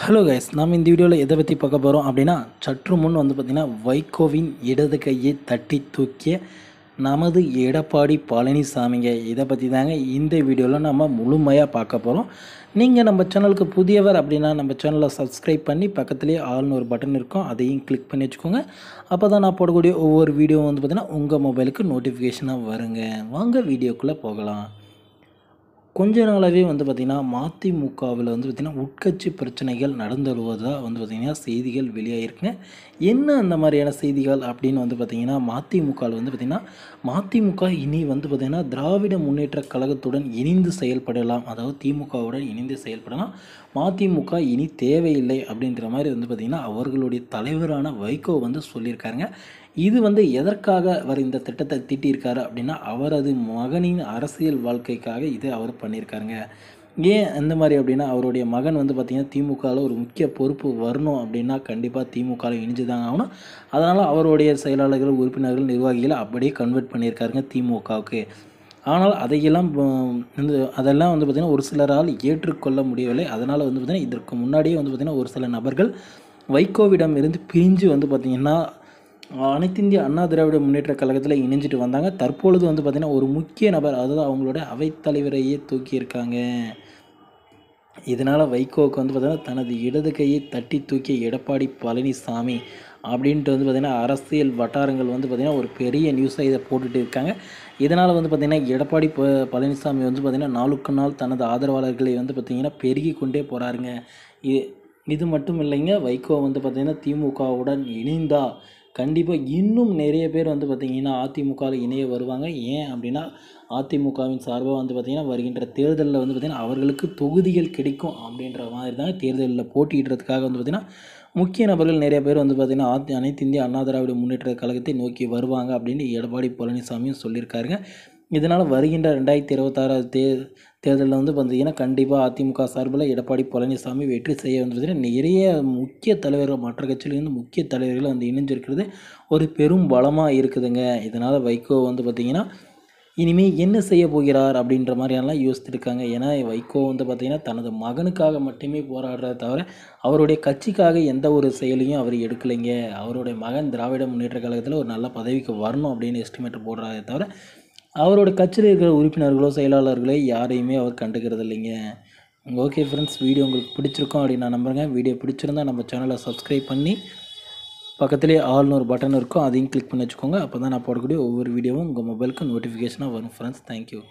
hello guys நம்ம இந்த வீடியோவில் எதை பற்றி பார்க்க போகிறோம் அப்படின்னா சற்று முன் வந்து பார்த்திங்கன்னா வைகோவின் இடது கையை தட்டி தூக்கிய நமது எடப்பாடி பழனிசாமிங்க இதை பற்றி தாங்க இந்த வீடியோவில் நம்ம முழுமையாக பார்க்க போகிறோம் நீங்கள் நம்ம சேனலுக்கு புதியவர் அப்படின்னா நம்ம சேனலை சப்ஸ்கிரைப் பண்ணி பக்கத்துலேயே ஆள்னு ஒரு பட்டன் இருக்கும் அதையும் கிளிக் பண்ணி வச்சுக்கோங்க அப்போ தான் நான் போடக்கூடிய ஒவ்வொரு வீடியோ வந்து பார்த்திங்கன்னா உங்கள் மொபைலுக்கு நோட்டிஃபிகேஷனாக வருங்க வாங்க வீடியோக்குள்ளே போகலாம் கொஞ்ச நாளாகவே வந்து பார்த்திங்கன்னா மதிமுகவில் வந்து பார்த்திங்கன்னா உட்கட்சி பிரச்சனைகள் நடந்து வருவதாக வந்து பார்த்திங்கன்னா செய்திகள் வெளியாகிருக்குங்க என்ன அந்த மாதிரியான செய்திகள் அப்படின்னு வந்து பார்த்திங்கன்னா மதிமுகவில் வந்து பார்த்திங்கன்னா மதிமுக இனி வந்து பார்த்திங்கன்னா திராவிட முன்னேற்ற கழகத்துடன் இணைந்து செயல்படலாம் அதாவது திமுகவுடன் இணைந்து செயல்படலாம் மதிமுக இனி தேவையில்லை அப்படின்ற மாதிரி வந்து பார்த்திங்கன்னா அவர்களுடைய தலைவரான வைகோ வந்து சொல்லியிருக்காருங்க இது வந்து எதற்காக அவர் இந்த திட்டத்தை தீட்டியிருக்காரு அப்படின்னா அவரது மகனின் அரசியல் வாழ்க்கைக்காக இது அவர் பண்ணியிருக்காருங்க ஏன் அந்த மாதிரி அப்படின்னா அவருடைய மகன் வந்து பார்த்திங்கன்னா திமுகவில் ஒரு முக்கிய பொறுப்பு வரணும் அப்படின்னா கண்டிப்பாக திமுகவில் இணைஞ்சு தாங்க ஆகணும் அதனால் அவருடைய செயலாளர்கள் உறுப்பினர்கள் நிர்வாகிகளை அப்படியே கன்வெர்ட் பண்ணியிருக்காருங்க திமுகவுக்கு ஆனால் அதையெல்லாம் வந்து அதெல்லாம் வந்து பார்த்திங்கன்னா ஒரு சிலரால் ஏற்றுக்கொள்ள முடியவில்லை அதனால் வந்து பார்த்திங்கன்னா இதற்கு முன்னாடியே வந்து பார்த்திங்கன்னா ஒரு சில நபர்கள் வைகோவிடம் இருந்து பிரிஞ்சு வந்து பார்த்திங்கன்னா அனைத்திந்திய அண்ணா திராவிட முன்னேற்ற கழகத்தில் இணைஞ்சிட்டு வந்தாங்க தற்பொழுது வந்து பார்த்திங்கன்னா ஒரு முக்கிய நபர் அதாவது அவங்களோட அவைத்தலைவரையே தூக்கியிருக்காங்க இதனால் வைகோவுக்கு வந்து பார்த்திங்கன்னா தனது இடது கையை தட்டி தூக்கிய எடப்பாடி பழனிசாமி அப்படின்ட்டு வந்து பார்த்திங்கன்னா அரசியல் வட்டாரங்கள் வந்து பார்த்திங்கன்னா ஒரு பெரிய நியூஸாக இதை போட்டுட்டு இருக்காங்க இதனால் வந்து பார்த்திங்கன்னா எடப்பாடி ப பழனிசாமி வந்து பார்த்திங்கன்னா நாளுக்கு நாள் தனது ஆதரவாளர்களை வந்து பார்த்திங்கன்னா பெருகி கொண்டே போகிறாருங்க இது இது மட்டும் இல்லைங்க வைகோ வந்து பார்த்திங்கன்னா திமுகவுடன் இணைந்தா கண்டிப்பாக இன்னும் நிறைய பேர் வந்து பார்த்திங்கன்னா அதிமுகவில் இணைய வருவாங்க ஏன் அப்படின்னா அதிமுகவின் சார்பாக வந்து பார்த்திங்கன்னா வருகின்ற தேர்தலில் வந்து பார்த்திங்கன்னா அவர்களுக்கு தொகுதிகள் கிடைக்கும் அப்படின்ற மாதிரி தான் தேர்தலில் போட்டியிடுறதுக்காக வந்து பார்த்திங்கன்னா முக்கிய நபர்கள் நிறைய பேர் வந்து பார்த்திங்கன்னா அனைத்து இந்திய அண்ணா திராவிட முன்னேற்ற கழகத்தை நோக்கி வருவாங்க அப்படின்னு எடப்பாடி பழனிசாமியும் சொல்லியிருக்காருங்க இதனால் வருகின்ற ரெண்டாயிரத்தி இருபத்தாறாவது தே தேர்தலில் வந்து பார்த்தீங்கன்னா கண்டிப்பாக அதிமுக சார்பில் எடப்பாடி பழனிசாமி வெற்றி செய்ய வந்ததில் நிறைய முக்கிய தலைவர்கள் மற்ற கட்சியிலேருந்து முக்கிய தலைவர்கள் வந்து இணைஞ்சிருக்கிறது ஒரு பெரும் பலமாக இருக்குதுங்க இதனால் வைகோ வந்து பார்த்திங்கன்னா இனிமேல் என்ன செய்ய போகிறார் அப்படின்ற மாதிரியெல்லாம் யோசித்துருக்காங்க ஏன்னா வைகோ வந்து பார்த்திங்கன்னா தனது மகனுக்காக மட்டுமே போராடுறத தவிர அவருடைய கட்சிக்காக எந்த ஒரு செயலையும் அவர் எடுக்கலைங்க அவருடைய மகன் திராவிட முன்னேற்ற கழகத்தில் ஒரு நல்ல பதவிக்கு வரணும் அப்படின்னு எஸ்டிமேட் போடுறதை தவிர அவரோட கட்சியில் இருக்கிற உறுப்பினர்களோ செயலாளர்களோ யாரையுமே அவர் கண்டுக்கிறது இல்லைங்க ஓகே ஃப்ரெண்ட்ஸ் வீடியோ உங்களுக்கு பிடிச்சிருக்கோம் அப்படின்னு நான் நம்புகிறேன் வீடியோ பிடிச்சிருந்தால் நம்ம சேனலை சப்ஸ்கிரைப் பண்ணி பக்கத்துலேயே ஆள்னு ஒரு பட்டன் இருக்கும் அதையும் கிளிக் பண்ணி வச்சுக்கோங்க அப்போ தான் நான் போடக்கூடிய ஒவ்வொரு வீடியோவும் உங்கள் மொபைலுக்கு நோட்டிஃபிகேஷனாக வரும் ஃப்ரெண்ட்ஸ் தேங்க்யூ